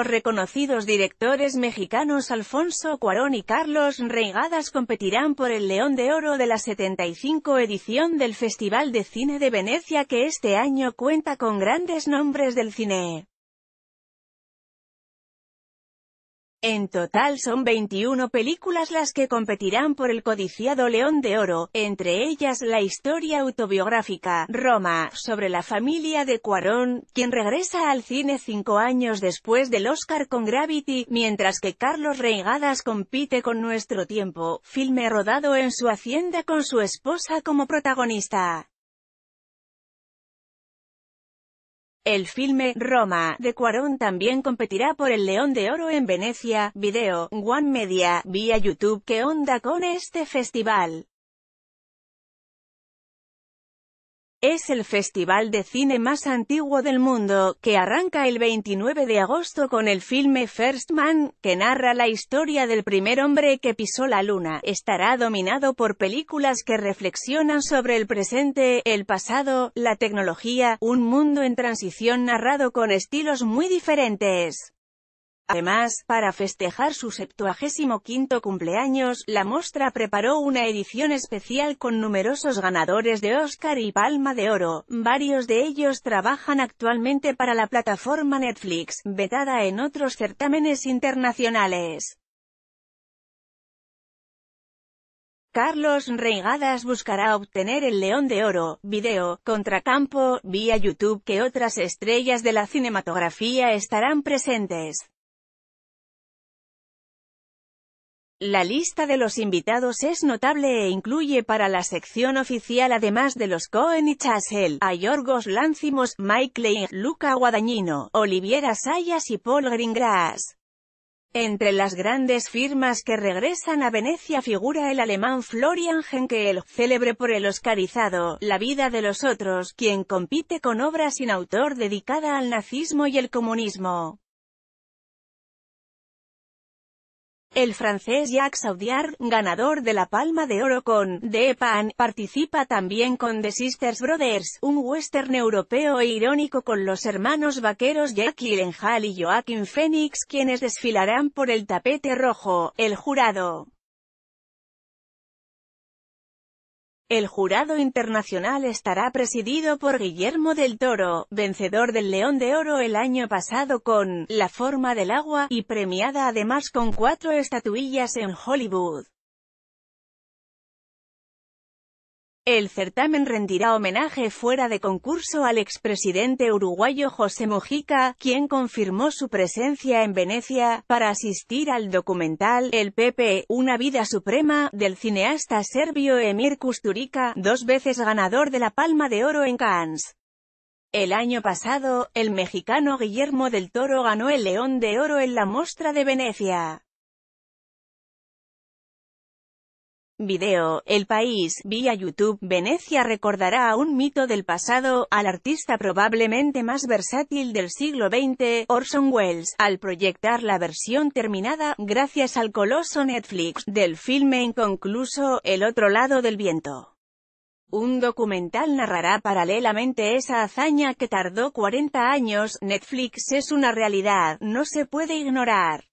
los reconocidos directores mexicanos Alfonso Cuarón y Carlos Reigadas competirán por el León de Oro de la 75 edición del Festival de Cine de Venecia que este año cuenta con grandes nombres del cine. En total son 21 películas las que competirán por el codiciado León de Oro, entre ellas la historia autobiográfica, Roma, sobre la familia de Cuarón, quien regresa al cine cinco años después del Oscar con Gravity, mientras que Carlos Reigadas compite con Nuestro Tiempo, filme rodado en su hacienda con su esposa como protagonista. El filme Roma de Cuarón también competirá por el León de Oro en Venecia. Video, One Media, vía YouTube. ¿Qué onda con este festival? Es el festival de cine más antiguo del mundo, que arranca el 29 de agosto con el filme First Man, que narra la historia del primer hombre que pisó la luna. Estará dominado por películas que reflexionan sobre el presente, el pasado, la tecnología, un mundo en transición narrado con estilos muy diferentes. Además, para festejar su 75 cumpleaños, la mostra preparó una edición especial con numerosos ganadores de Oscar y Palma de Oro, varios de ellos trabajan actualmente para la plataforma Netflix, vetada en otros certámenes internacionales. Carlos Reigadas buscará obtener el León de Oro, video, contracampo, vía YouTube que otras estrellas de la cinematografía estarán presentes. La lista de los invitados es notable e incluye para la sección oficial además de los Cohen y Chasel, a Yorgos Lancimos, Mike Lane, Luca Guadagnino, Oliviera Sayas y Paul Greengrass. Entre las grandes firmas que regresan a Venecia figura el alemán Florian Henkel, célebre por el oscarizado La vida de los otros, quien compite con obras sin autor dedicada al nazismo y el comunismo. El francés Jacques Audiard, ganador de la Palma de Oro con The Pan, participa también con The Sisters Brothers, un western europeo e irónico con los hermanos vaqueros Jack Hall y Joaquin Phoenix quienes desfilarán por el tapete rojo. El jurado El jurado internacional estará presidido por Guillermo del Toro, vencedor del León de Oro el año pasado con La forma del agua, y premiada además con cuatro estatuillas en Hollywood. El certamen rendirá homenaje fuera de concurso al expresidente uruguayo José Mojica, quien confirmó su presencia en Venecia, para asistir al documental El PP, una vida suprema, del cineasta serbio Emir Kusturica, dos veces ganador de la Palma de Oro en Cannes. El año pasado, el mexicano Guillermo del Toro ganó el León de Oro en la Mostra de Venecia. Video, El País, vía YouTube, Venecia recordará a un mito del pasado, al artista probablemente más versátil del siglo XX, Orson Welles, al proyectar la versión terminada, gracias al coloso Netflix, del filme inconcluso, El otro lado del viento. Un documental narrará paralelamente esa hazaña que tardó 40 años, Netflix es una realidad, no se puede ignorar.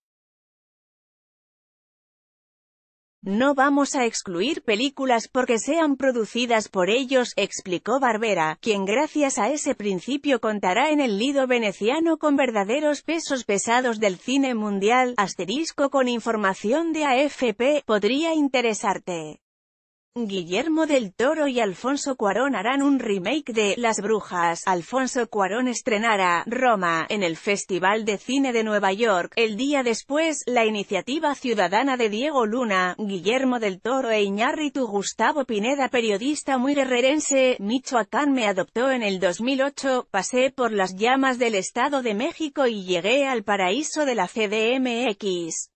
No vamos a excluir películas porque sean producidas por ellos, explicó Barbera, quien gracias a ese principio contará en el lido veneciano con verdaderos pesos pesados del cine mundial, asterisco con información de AFP, podría interesarte. Guillermo del Toro y Alfonso Cuarón harán un remake de Las Brujas. Alfonso Cuarón estrenará Roma en el Festival de Cine de Nueva York. El día después, la iniciativa ciudadana de Diego Luna, Guillermo del Toro e Iñárritu Gustavo Pineda periodista muy herrerense, Michoacán me adoptó en el 2008, pasé por las llamas del Estado de México y llegué al paraíso de la CDMX.